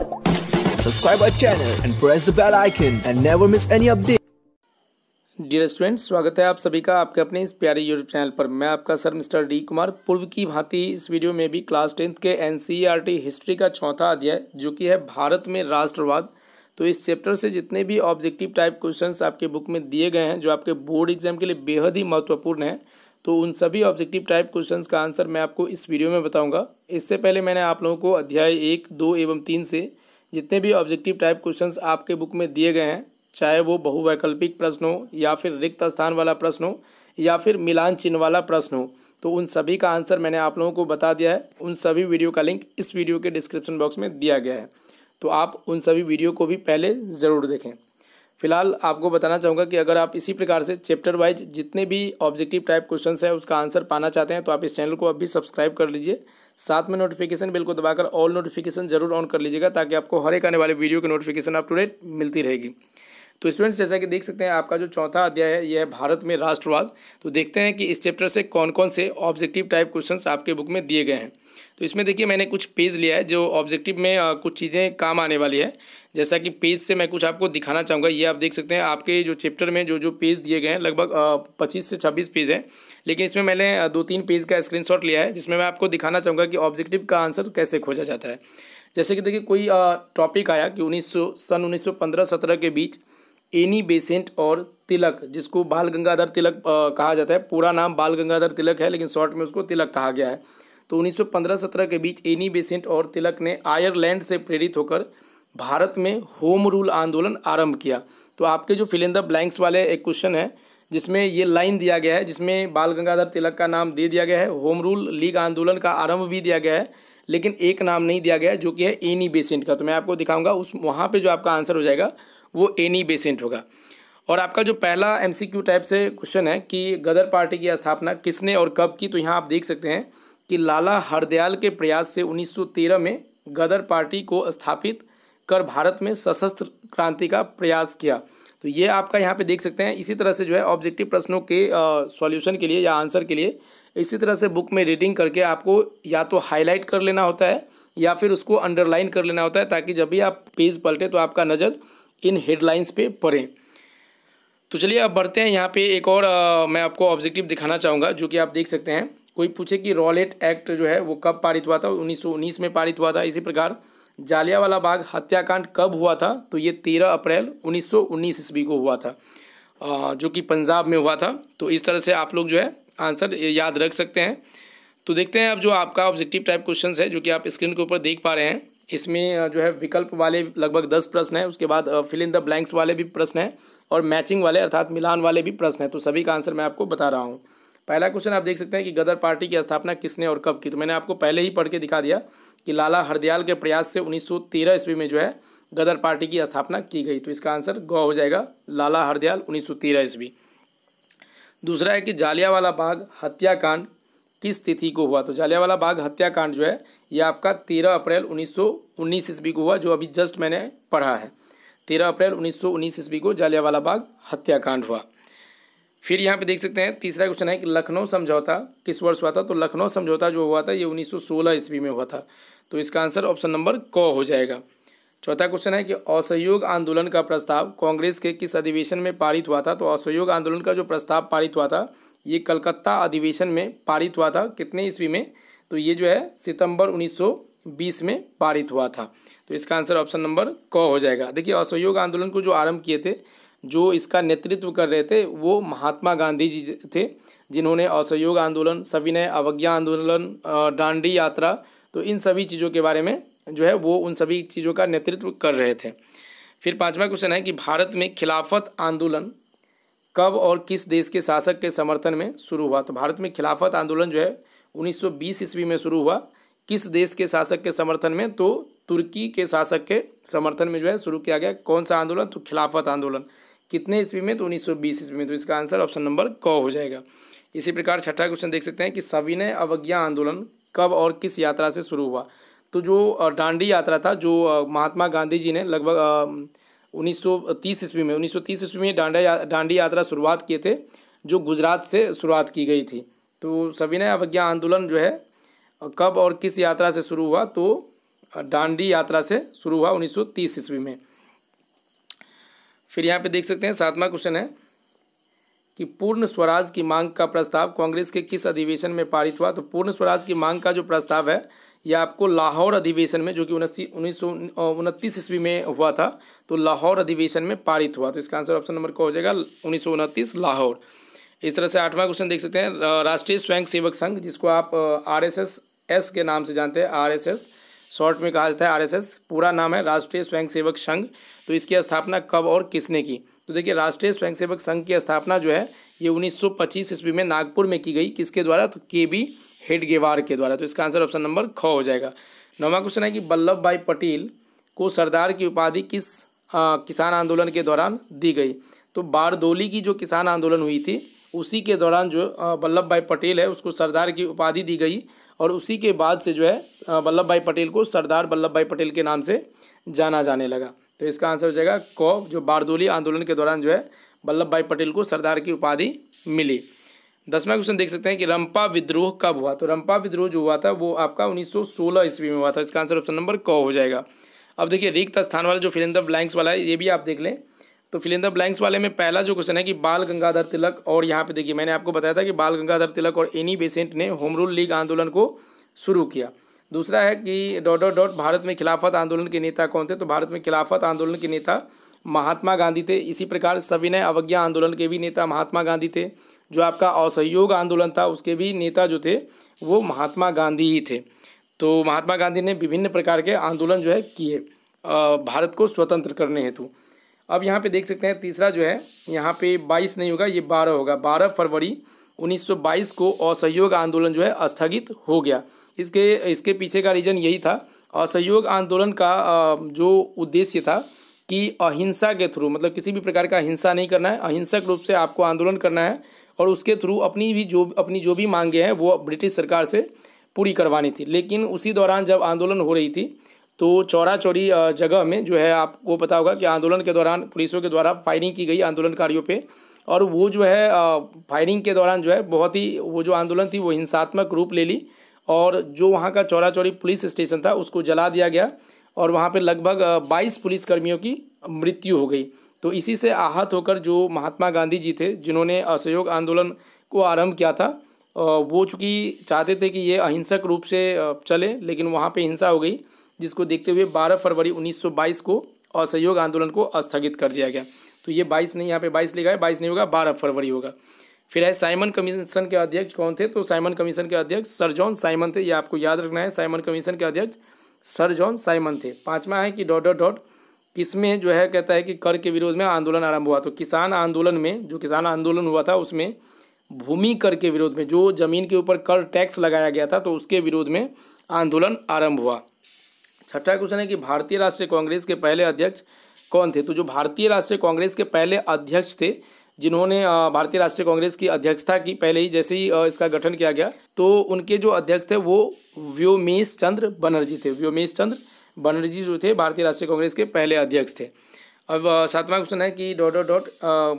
subscribe our channel and press the bell icon and never miss any update. Dear students स्वागत है आप सभी का आपके अपने इस प्यारे यूट्यूब चैनल पर मैं आपका सर मिस्टर डी कुमार पूर्व की भांति इस वीडियो में भी क्लास टेंथ के एनसीईआरटी हिस्ट्री e का चौथा अध्याय जो कि है भारत में राष्ट्रवाद तो इस चैप्टर से जितने भी ऑब्जेक्टिव टाइप क्वेश्चंस आपके बुक में दिए गए हैं जो आपके बोर्ड एग्जाम के लिए बेहद ही महत्वपूर्ण है तो उन सभी ऑब्जेक्टिव टाइप क्वेश्चंस का आंसर मैं आपको इस वीडियो में बताऊंगा इससे पहले मैंने आप लोगों को अध्याय एक दो एवं तीन से जितने भी ऑब्जेक्टिव टाइप क्वेश्चंस आपके बुक में दिए गए हैं चाहे वो बहुवैकल्पिक प्रश्न हो या फिर रिक्त स्थान वाला प्रश्न हो या फिर मिलान चिन्ह वाला प्रश्न हो तो उन सभी का आंसर मैंने आप लोगों को बता दिया है उन सभी वीडियो का लिंक इस वीडियो के डिस्क्रिप्शन बॉक्स में दिया गया है तो आप उन सभी वीडियो को भी पहले ज़रूर देखें फिलहाल आपको बताना चाहूँगा कि अगर आप इसी प्रकार से चैप्टर वाइज जितने भी ऑब्जेक्टिव टाइप क्वेश्चन हैं उसका आंसर पाना चाहते हैं तो आप इस चैनल को अभी सब्सक्राइब कर लीजिए साथ में नोटिफिकेशन बिल को दबाकर ऑल नोटिफिकेशन जरूर ऑन कर लीजिएगा ताकि आपको हर एक आने वाले वीडियो की नोटिफिकेशन अप टू डेट मिलती रहेगी तो स्टूडेंट्स जैसा कि देख सकते हैं आपका जो चौथा अध्याय है यह है भारत में राष्ट्रवाद तो देखते हैं कि इस चैप्टर से कौन कौन से ऑब्जेक्टिव टाइप क्वेश्चन आपके बुक में दिए गए हैं तो इसमें देखिए मैंने कुछ पेज लिया है जो ऑब्जेक्टिव में कुछ चीज़ें काम आने वाली है जैसा कि पेज से मैं कुछ आपको दिखाना चाहूँगा ये आप देख सकते हैं आपके जो चैप्टर में जो जो पेज दिए गए हैं लगभग पच्चीस से छब्बीस पेज हैं लेकिन इसमें मैंने दो तीन पेज का स्क्रीन लिया है जिसमें मैं आपको दिखाना चाहूँगा कि ऑब्जेक्टिव का आंसर कैसे खोजा जाता है जैसे कि देखिए कोई टॉपिक आया कि उन्नीस सन उन्नीस सौ के बीच एनी बेसेंट और तिलक जिसको बाल गंगाधर तिलक कहा जाता है पूरा नाम बाल गंगाधर तिलक है लेकिन शॉर्ट में उसको तिलक कहा गया है तो 1915-17 के बीच एनी बेसेंट और तिलक ने आयरलैंड से प्रेरित होकर भारत में होम रूल आंदोलन आरंभ किया तो आपके जो फिलिंदा ब्लैंक्स वाले एक क्वेश्चन है जिसमें ये लाइन दिया गया है जिसमें बाल गंगाधर तिलक का नाम दे दिया गया है होम रूल लीग आंदोलन का आरंभ भी दिया गया है लेकिन एक नाम नहीं दिया गया है जो कि है एनी बेसेंट का तो मैं आपको दिखाऊंगा उस वहाँ पे जो आपका आंसर हो जाएगा वो एनी बेसेंट होगा और आपका जो पहला एमसीक्यू टाइप से क्वेश्चन है कि गदर पार्टी की स्थापना किसने और कब की तो यहाँ आप देख सकते हैं कि लाला हरदयाल के प्रयास से 1913 में गदर पार्टी को स्थापित कर भारत में सशस्त्र क्रांति का प्रयास किया तो ये आपका यहाँ पे देख सकते हैं इसी तरह से जो है ऑब्जेक्टिव प्रश्नों के सॉल्यूशन के लिए या आंसर के लिए इसी तरह से बुक में रीडिंग करके आपको या तो हाईलाइट कर लेना होता है या फिर उसको अंडरलाइन कर लेना होता है ताकि जब भी आप पेज पलटें तो आपका नज़र इन हेडलाइंस पे पड़े तो चलिए अब बढ़ते हैं यहाँ पे एक और आ, मैं आपको ऑब्जेक्टिव दिखाना चाहूँगा जो कि आप देख सकते हैं कोई पूछे कि रॉलेट एक्ट जो है वो कब पारित हुआ था उन्नीस में पारित हुआ था इसी प्रकार जालियावाला बाग हत्याकांड कब हुआ था तो ये तेरह अप्रैल 1919 ईस्वी को हुआ था जो कि पंजाब में हुआ था तो इस तरह से आप लोग जो है आंसर याद रख सकते हैं तो देखते हैं अब जो आपका ऑब्जेक्टिव टाइप क्वेश्चन है जो कि आप स्क्रीन के ऊपर देख पा रहे हैं इसमें जो है विकल्प वाले लगभग दस प्रश्न हैं उसके बाद फिल इन द ब्लैंक्स वाले भी प्रश्न हैं और मैचिंग वाले अर्थात मिलान वाले भी प्रश्न हैं तो सभी का आंसर मैं आपको बता रहा हूँ पहला क्वेश्चन आप देख सकते हैं कि गदर पार्टी की स्थापना किसने और कब की तो मैंने आपको पहले ही पढ़ के दिखा दिया कि लाला हरदयाल के प्रयास से 1913 ईस्वी में जो है गदर पार्टी की स्थापना की गई तो इसका आंसर गौ हो जाएगा लाला हरदयाल 1913 ईस्वी दूसरा है कि जालियावाला बाग हत्याकांड किस तिथि को हुआ तो जालियावाला बाग हत्याकांड जो है यह आपका तेरह अप्रैल उन्नीस सौ उन्नीस ईस्वी को हुआ जो अभी जस्ट मैंने पढ़ा है तेरह अप्रैल उन्नीस सौ उन्नीस ईस्वी को जालियावाला बाग हत्याकांड हुआ फिर यहाँ पे देख सकते हैं तीसरा क्वेश्चन है कि लखनऊ समझौता किस वर्ष हुआ था तो लखनऊ समझौता जो हुआ था ये 1916 ईस्वी में हुआ था तो इसका आंसर ऑप्शन नंबर क हो जाएगा चौथा क्वेश्चन है कि असहयोग आंदोलन का प्रस्ताव कांग्रेस के किस अधिवेशन में पारित हुआ था तो असहयोग आंदोलन का जो प्रस्ताव पारित हुआ था ये कलकत्ता अधिवेशन में पारित हुआ था कितने ईस्वी में तो ये जो है सितंबर उन्नीस में पारित हुआ था तो इसका आंसर ऑप्शन नंबर क हो जाएगा देखिए असहयोग आंदोलन को जो आरंभ किए थे जो इसका नेतृत्व कर रहे थे वो महात्मा गांधी जी थे जिन्होंने असहयोग आंदोलन सविनय अवज्ञा आंदोलन डांडी यात्रा तो इन सभी चीज़ों के बारे में जो है वो उन सभी चीज़ों का नेतृत्व कर रहे थे फिर पांचवा क्वेश्चन है कि भारत में खिलाफत आंदोलन कब और किस देश के शासक के समर्थन में शुरू हुआ तो भारत में खिलाफत आंदोलन जो है 1920 ईस्वी में शुरू हुआ किस देश के शासक के समर्थन में तो तुर्की के शासक के समर्थन में जो है शुरू किया गया कौन सा आंदोलन तो खिलाफत आंदोलन कितने ईस्वी में तो 1920 ईस्वी में तो इसका आंसर ऑप्शन नंबर क हो जाएगा इसी प्रकार छठा क्वेश्चन देख सकते हैं कि सविनय अवज्ञा आंदोलन कब और किस यात्रा से शुरू हुआ तो जो डांडी यात्रा था जो महात्मा गांधी जी ने लगभग 1930 ईस्वी में 1930 ईस्वी में डांडा या, डांडी यात्रा शुरुआत किए थे जो गुजरात से शुरुआत की गई थी तो सविनय अवज्ञा आंदोलन जो है कब और किस यात्रा से शुरू हुआ तो डांडी यात्रा से शुरू हुआ तीस ईस्वी में फिर यहाँ पे देख सकते हैं सातवां क्वेश्चन है कि पूर्ण स्वराज की मांग का प्रस्ताव कांग्रेस के किस अधिवेशन में पारित हुआ तो पूर्ण स्वराज की मांग का जो प्रस्ताव है यह आपको लाहौर अधिवेशन में जो कि उन्नीस उन्नीस ईस्वी में हुआ था तो लाहौर अधिवेशन में पारित हुआ तो इसका आंसर ऑप्शन नंबर क्या हो जाएगा उन्नीस लाहौर इस तरह से आठवां क्वेश्चन देख सकते हैं राष्ट्रीय स्वयं सेवक संघ जिसको आप आर एस एस एस के नाम से जानते हैं आर एस एस शॉर्ट में कहा जाता है आर एस एस पूरा नाम है राष्ट्रीय स्वयं सेवक संघ तो इसकी स्थापना कब और किसने की तो देखिए राष्ट्रीय स्वयंसेवक संघ की स्थापना जो है ये 1925 ईस्वी में नागपुर में की गई किसके द्वारा तो के बी हेडगेवार के द्वारा तो इसका आंसर ऑप्शन नंबर ख हो जाएगा नौवा क्वेश्चन है कि वल्लभ भाई पटेल को सरदार की उपाधि किस आ, किसान आंदोलन के दौरान दी गई तो बारदोली की जो किसान आंदोलन हुई थी उसी के दौरान जो वल्लभ भाई पटेल है उसको सरदार की उपाधि दी गई और उसी के बाद से जो है वल्लभ भाई पटेल को सरदार वल्लभ भाई पटेल के नाम से जाना जाने लगा तो इसका आंसर हो जाएगा क जो बारदोली आंदोलन के दौरान जो है वल्लभ भाई पटेल को सरदार की उपाधि मिली दसवां क्वेश्चन देख सकते हैं कि रंपा विद्रोह कब हुआ तो रंपा विद्रोह जो हुआ था वो आपका 1916 ईस्वी में हुआ था इसका आंसर ऑप्शन नंबर क हो जाएगा अब देखिए रिक्त स्थान वाला जो फिलिंदर ब्लैंक्स वाला है ये भी आप देख लें तो फिलिंदर ब्लैंक्स वाले में पहला जो क्वेश्चन है कि बाल गंगाधर तिलक और यहाँ पे देखिए मैंने आपको बताया था कि बाल गंगाधर तिलक और एनी बेसेंट ने होम रूल लीग आंदोलन को शुरू किया दूसरा है कि डॉट डॉट डॉट भारत में खिलाफत आंदोलन के नेता कौन थे तो भारत में खिलाफत आंदोलन के नेता महात्मा गांधी थे इसी प्रकार सविनय अवज्ञा आंदोलन के भी नेता महात्मा गांधी थे जो आपका असहयोग आंदोलन था उसके भी नेता जो थे वो महात्मा गांधी ही थे तो महात्मा गांधी ने विभिन्न प्रकार के आंदोलन जो है किए भारत को स्वतंत्र करने हेतु अब यहाँ पे देख सकते हैं तीसरा जो है यहाँ पे बाईस नहीं होगा ये बारह होगा बारह फरवरी 1922 को असहयोग आंदोलन जो है स्थगित हो गया इसके इसके पीछे का रीज़न यही था असहयोग आंदोलन का जो उद्देश्य था कि अहिंसा के थ्रू मतलब किसी भी प्रकार का हिंसा नहीं करना है अहिंसक रूप से आपको आंदोलन करना है और उसके थ्रू अपनी भी जो अपनी जो भी मांगे हैं वो ब्रिटिश सरकार से पूरी करवानी थी लेकिन उसी दौरान जब आंदोलन हो रही थी तो चौरा चौरी जगह में जो है आपको पता होगा कि आंदोलन के दौरान पुलिसों के द्वारा फायरिंग की गई आंदोलनकारियों पर और वो जो है फायरिंग के दौरान जो है बहुत ही वो जो आंदोलन थी वो हिंसात्मक रूप ले ली और जो वहाँ का चौरा चौरी पुलिस स्टेशन था उसको जला दिया गया और वहाँ पे लगभग बाईस पुलिसकर्मियों की मृत्यु हो गई तो इसी से आहत होकर जो महात्मा गांधी जी थे जिन्होंने असहयोग आंदोलन को आरंभ किया था वो चूँकि चाहते थे कि ये अहिंसक रूप से चले लेकिन वहाँ पे हिंसा हो गई जिसको देखते हुए बारह फरवरी उन्नीस को असहयोग आंदोलन को स्थगित कर दिया गया तो ये 22 नहीं यहाँ पे 22 लिखा है 22 नहीं होगा 12 फरवरी होगा फिर है साइमन कमीशन के अध्यक्ष कौन थे तो साइमन कमीशन के अध्यक्ष सर जॉन साइमन थे ये आपको याद रखना है साइमन कमीशन के अध्यक्ष सर जॉन साइमन थे पांचवा है कि डॉट डॉट डॉट किसमें जो है कहता है कि कर के विरोध में आंदोलन आरंभ हुआ तो किसान आंदोलन में जो किसान आंदोलन हुआ था उसमें भूमि कर के विरोध में जो जमीन के ऊपर कर टैक्स लगाया गया था तो उसके विरोध में आंदोलन आरंभ हुआ छठा क्वेश्चन है कि भारतीय राष्ट्रीय कांग्रेस के पहले अध्यक्ष कौन थे तो जो भारतीय राष्ट्रीय कांग्रेस के पहले अध्यक्ष थे जिन्होंने भारतीय राष्ट्रीय कांग्रेस की अध्यक्षता की पहले ही जैसे ही इसका गठन किया गया तो उनके जो अध्यक्ष थे वो व्योमेश चंद्र बनर्जी थे व्योमेश चंद्र बनर्जी जो थे भारतीय राष्ट्रीय कांग्रेस के पहले अध्यक्ष थे अब सातवां क्वेश्चन है कि डॉट डॉट डॉट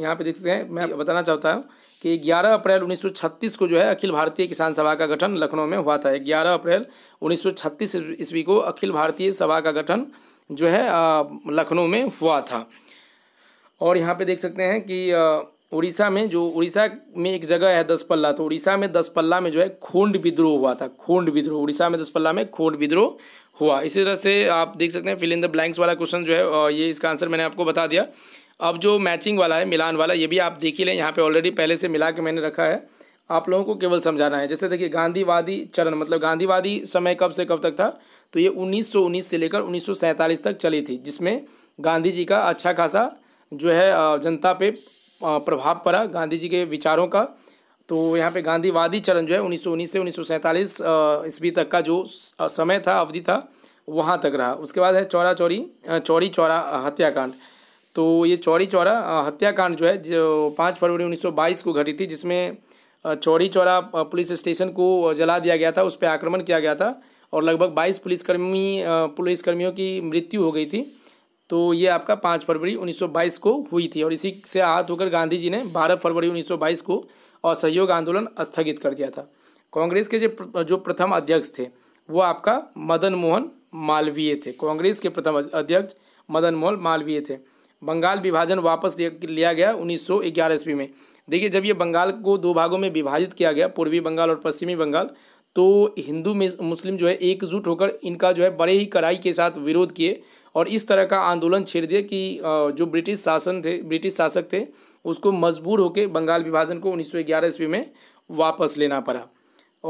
यहाँ पे देख सकते हैं मैं बताना चाहता हूँ कि 11 अप्रैल 1936 को जो है अखिल भारतीय किसान सभा का गठन लखनऊ में हुआ था 11 अप्रैल 1936 ईस्वी को अखिल भारतीय सभा का गठन जो है लखनऊ में हुआ था और यहाँ पे देख सकते हैं कि उड़ीसा में जो उड़ीसा में एक जगह है दसपल्ला तो उड़ीसा में दसपल्ला में जो है खोंड विद्रोह हुआ था खोंड विद्रोह उड़ीसा में दसपल्ला में खोंड विद्रोह हुआ इसी तरह से आप देख सकते हैं फिल इन द ब्लैंक्स वाला क्वेश्चन जो है ये इसका आंसर मैंने आपको बता दिया अब जो मैचिंग वाला है मिलान वाला ये भी आप देख ही लें यहाँ पे ऑलरेडी पहले से मिला के मैंने रखा है आप लोगों को केवल समझाना है जैसे देखिए गांधीवादी चरण मतलब गांधीवादी समय कब से कब तक था तो ये 1919 से लेकर 1947 तक चली थी जिसमें गांधी जी का अच्छा खासा जो है जनता पे प्रभाव पड़ा गांधी जी के विचारों का तो यहाँ पे गांधीवादी चरण जो है उन्नीस से उन्नीस सौ ईस्वी तक का जो समय था अवधि था वहाँ तक रहा उसके बाद है चौरा चौरी चौरी चौरा हत्याकांड तो ये चौरी चौरा हत्याकांड जो है जो पाँच फरवरी 1922 को घटी थी जिसमें चौरी चौरा पुलिस स्टेशन को जला दिया गया था उस पर आक्रमण किया गया था और लगभग बाईस पुलिसकर्मी पुलिसकर्मियों की मृत्यु हो गई थी तो ये आपका पाँच फरवरी 1922 को हुई थी और इसी से आहत होकर गांधी जी ने बारह फरवरी 1922 को असहयोग आंदोलन स्थगित कर दिया था कांग्रेस के जो जो प्रथम अध्यक्ष थे वो आपका मदन मोहन मालवीय थे कांग्रेस के प्रथम अध्यक्ष मदन मोहन मालवीय थे बंगाल विभाजन वापस लिया गया उन्नीस ईस्वी में देखिए जब ये बंगाल को दो भागों में विभाजित किया गया पूर्वी बंगाल और पश्चिमी बंगाल तो हिंदू मुस्लिम जो है एकजुट होकर इनका जो है बड़े ही कड़ाई के साथ विरोध किए और इस तरह का आंदोलन छेड़ दिया कि जो ब्रिटिश शासन थे ब्रिटिश शासक थे उसको मजबूर होकर बंगाल विभाजन को उन्नीस सौ ग्यारह ईस्वी में वापस लेना पड़ा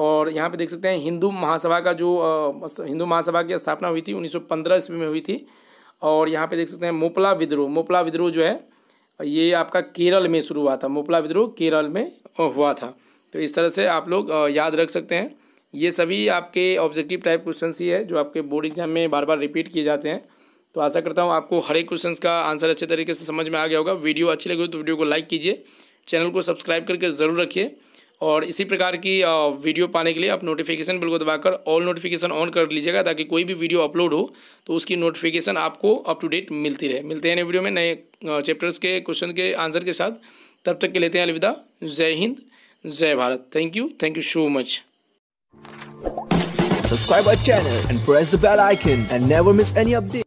और यहाँ पे देख सकते हैं हिंदू महासभा का जो हिंदू महासभा की स्थापना हुई थी उन्नीस सौ पंद्रह ईस्वी में हुई थी और यहाँ पे देख सकते हैं मोपला विद्रोह मोपला विद्रोह जो है ये आपका केरल में शुरू हुआ था मोपला विद्रोह केरल में हुआ था तो इस तरह से आप लोग याद रख सकते हैं ये सभी आपके ऑब्जेक्टिव टाइप क्वेश्चन ही है जो आपके बोर्ड एग्जाम में बार बार रिपीट किए जाते हैं तो आशा करता हूँ आपको हर एक क्वेश्चन का आंसर अच्छे तरीके से समझ में आ गया होगा वीडियो अच्छी लगी हो तो वीडियो को लाइक कीजिए चैनल को सब्सक्राइब करके ज़रूर रखिए और इसी प्रकार की वीडियो पाने के लिए आप नोटिफिकेशन बिल को दबाकर ऑल नोटिफिकेशन ऑन कर लीजिएगा ताकि कोई भी वीडियो अपलोड हो तो उसकी नोटिफिकेशन आपको अप टू डेट मिलती रहे मिलते हैं नए वीडियो में नए चैप्टर्स के क्वेश्चन के आंसर के साथ तब तक के लेते हैं अलविदा जय हिंद जय Bharat thank you thank you so much subscribe